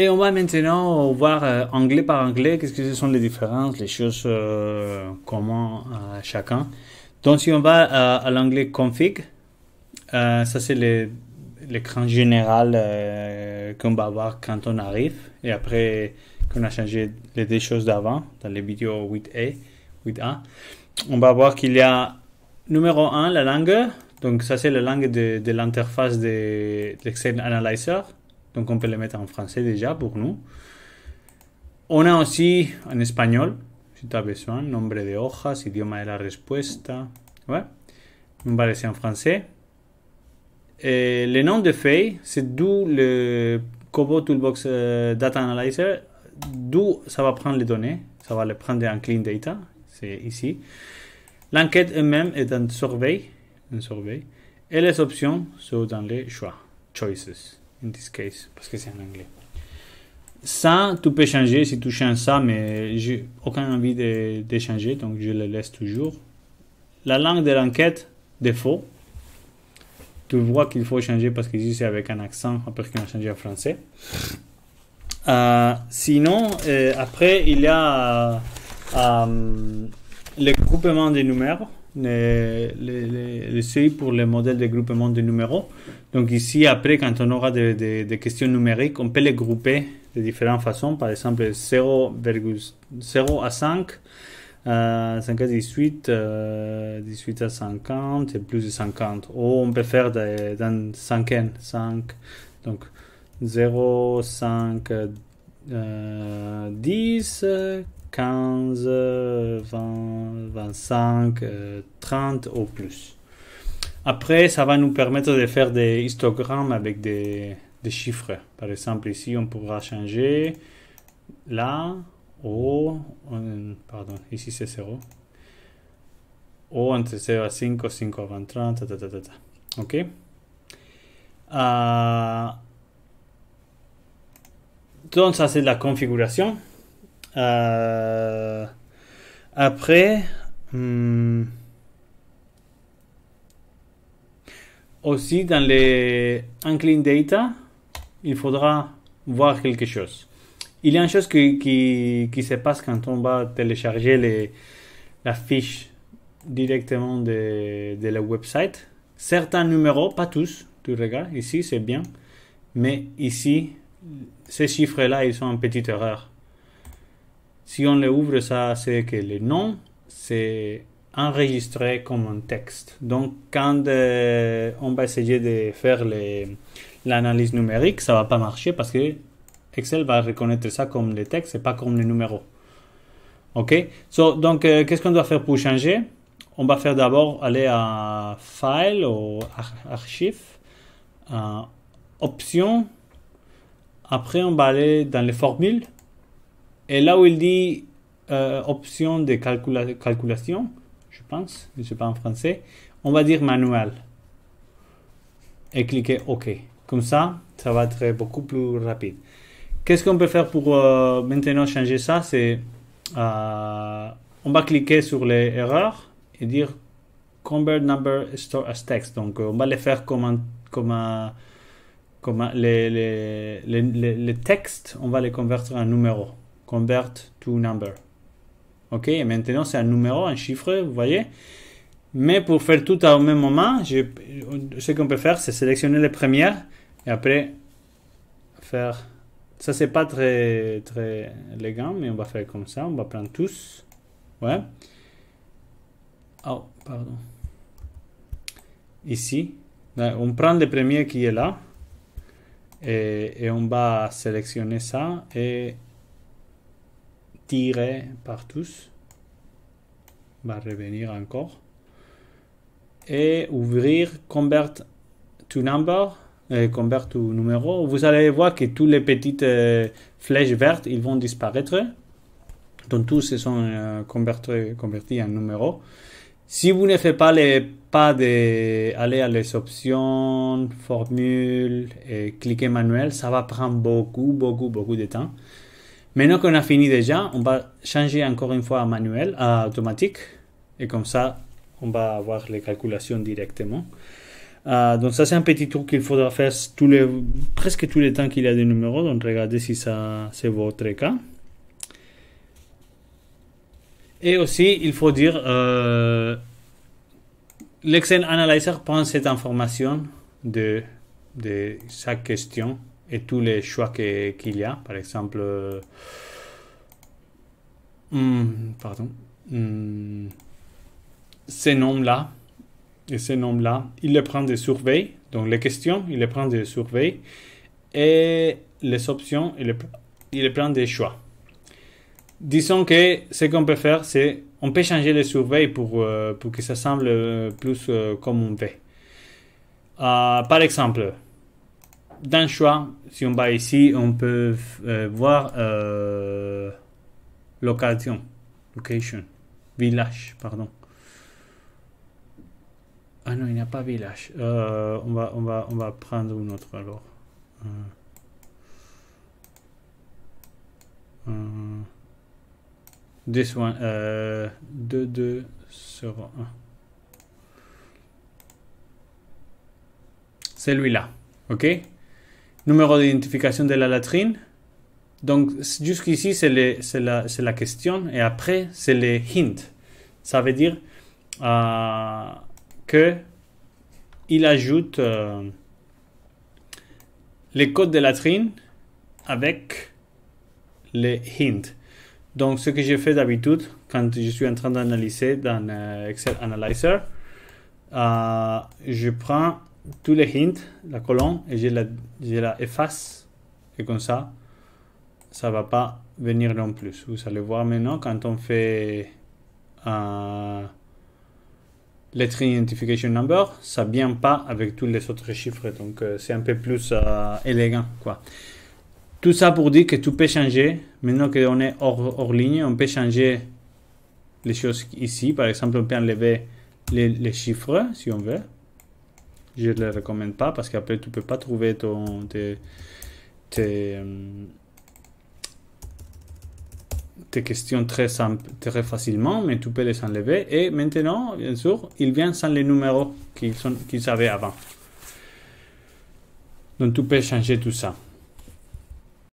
Et on va maintenant voir euh, anglais par anglais, qu'est-ce que ce sont les différences, les choses, euh, comment euh, chacun. Donc si on va à l'anglais config, ça c'est l'écran général qu'on va voir quand on arrive. Et après qu'on a changé les deux choses d'avant, dans les vidéos 8A, 8A, on va voir qu'il y a numéro 1, la langue. Donc ça c'est la langue de, l'interface de, de l'Excel Analyzer. Donc on peut les mettre en français déjà pour nous. On a aussi en espagnol, si tu as besoin, nombre de hojas, idioma de la respuesta. Ouais. On va laisser en français. Et le nom de feuille, c'est d'où le Cobo Toolbox euh, Data Analyzer, d'où ça va prendre les données. Ça va les prendre en clean data, c'est ici. L'enquête elle-même est un survey, un surveille. Et les options sont dans les choix, choices in this case, parce que c'est en anglais. Ça, tu peux changer si tu changes ça, mais j'ai aucune envie de, changer, donc je le laisse toujours. La langue de l'enquête, défaut. Tu vois qu'il faut changer parce qu'ici c'est avec un accent, après qu'on a changé en français. Euh, sinon, euh, après, il y a euh, le groupement des numéros les, les, pour les modèles de groupement de numéros. Donc ici, après, quand on aura des, questions numériques, on peut les grouper de différentes façons. Par exemple, 0, 0 à 5, 5 euh, à 18, 18 euh, à 50 et plus de 50. Ou on peut faire des, dans 5, donc 0, 5, euh, 10, 15, 20, 25, 30 au plus. Après, ça va nous permettre de faire des histogrammes avec des, chiffres. Par exemple, ici, on pourra changer là, ou pardon, ici c'est 0. O entre 0 à 5, 5 à 20, 30, ta, Ok euh, Donc ça c'est la configuration. Euh, après, hmm, aussi dans les unclean data, il faudra voir quelque chose. Il y a une chose qui, qui, se passe quand on va télécharger les, la fiche directement de, de, la website. Certains numéros, pas tous, tu regardes, ici c'est bien, mais ici, ces chiffres-là, ils sont en petite erreur. Si on les ouvre, ça, c'est que le nom, c'est enregistré comme un texte. Donc, quand euh, on va essayer de faire l'analyse numérique, ça va pas marcher parce que Excel va reconnaître ça comme le texte et pas comme le numéro. OK Donc, euh, qu'est-ce qu'on doit faire pour changer On va faire d'abord aller à File ou Archive, Options. Après, on va aller dans les formules. Et là où il dit euh, option de calculation, je pense, je ne sais pas en français, on va dire manuel. Et cliquer OK. Comme ça, ça va être beaucoup plus rapide. Qu'est-ce qu'on peut faire pour euh, maintenant changer ça C'est euh, on va cliquer sur les erreurs et dire convert number store as text. Donc on va les faire comme un, comme comme les, les textes, on va les convertir en numéros convert to number. Ok, maintenant c'est un numéro, un chiffre, vous voyez. Mais pour faire tout au même moment, je, ce qu'on peut faire, c'est sélectionner les premières et après faire. Ça, c'est pas très, très élégant, mais on va faire comme ça. On va prendre tous. Ouais. Oh, pardon. Ici, ben, on prend les premiers qui est là et, et on va sélectionner ça et tirer par tous. va revenir encore. Et ouvrir Convert to Number, euh, Convert to Numéro. Vous allez voir que toutes les petites euh, flèches vertes, ils vont disparaître. Donc tous se sont euh, convertis, en numéro. Si vous ne faites pas les pas aller à les options, formules et cliquer manuel, ça va prendre beaucoup, beaucoup, beaucoup de temps. Maintenant qu'on a fini déjà, on va changer encore une fois à manuel, à automatique. Et comme ça, on va avoir les calculations directement. Euh, donc ça, c'est un petit truc qu'il faudra faire tous les, presque tous les temps qu'il y a des numéros. Donc regardez si ça c'est votre cas. Et aussi, il faut dire, euh, l'Excel Analyzer prend cette information de, de chaque question et tous les choix qu'il y a. Par exemple, euh, hmm, pardon, hmm, ces noms-là et ces noms-là, il les prend des surveils. Donc les questions, il les prend des surveils et les options, il les, il les prend des choix. Disons que ce qu'on peut faire, c'est on peut changer les surveils pour, euh, pour que ça semble plus euh, comme on veut. par exemple, dans choix, si on va ici, on peut euh, voir euh, location, location, village, pardon. Ah non, il n'y a pas village. Euh, on, va, on, va, on va prendre une autre alors. Euh, this one, 2, 2, 0, 1. Celui-là, ok Numéro d'identification de la latrine. Donc, jusqu'ici, c'est la, question. Et après, c'est les hints. Ça veut dire euh, que il ajoute euh, les codes de latrine avec les hint Donc, ce que j'ai fait d'habitude quand je suis en train d'analyser dans Excel Analyzer, euh, je prends tous les hints, la colonne, et je la, la efface. Et comme ça, ça va pas venir non plus. Vous allez voir maintenant quand on fait euh, letter identification number, ça vient pas avec tous les autres chiffres, donc euh, c'est un peu plus euh, élégant, quoi. Tout ça pour dire que tout peut changer. Maintenant qu'on est hors, ligne, on peut changer les choses ici. Par exemple, on peut enlever les chiffres si on veut je ne les recommande pas parce qu'après, tu peux pas trouver ton, tes, tes, euh, questions très, très facilement, mais tu peux les enlever. Et maintenant, bien sûr, il vient sans les numéros qu'ils qu'ils avaient avant. Donc, tu peux changer tout ça.